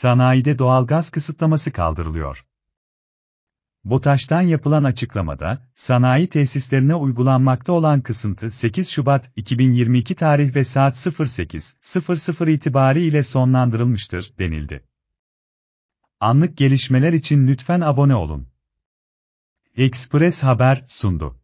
sanayide doğalgaz kısıtlaması kaldırılıyor. BOTAŞ'tan yapılan açıklamada, sanayi tesislerine uygulanmakta olan kısıntı 8 Şubat 2022 tarih ve saat 08.00 itibariyle sonlandırılmıştır, denildi. Anlık gelişmeler için lütfen abone olun. Express Haber sundu.